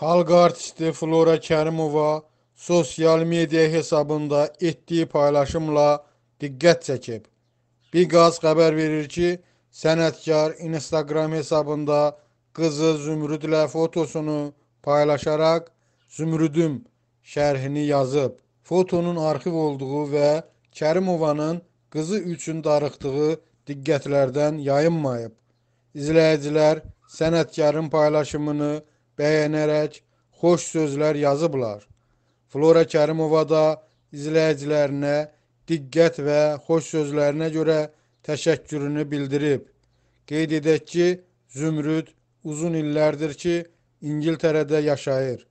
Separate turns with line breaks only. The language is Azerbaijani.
Xalq artisti Flora Kərimova sosial media hesabında etdiyi paylaşımla diqqət çəkib. Biqaz xəbər verir ki, sənətkar Instagram hesabında qızı Zümrüdlə fotosunu paylaşaraq Zümrüdüm şərhini yazıb. Fotonun arxiv olduğu və Kərimovanın qızı üçün darıxdığı diqqətlərdən yayınmayıb. İzləyicilər sənətkarın paylaşımını bəyənərək xoş sözlər yazıblar. Flora Kərimova da izləyicilərinə diqqət və xoş sözlərinə görə təşəkkürünü bildirib. Qeyd edək ki, Zümrüd uzun illərdir ki, İngiltərədə yaşayır.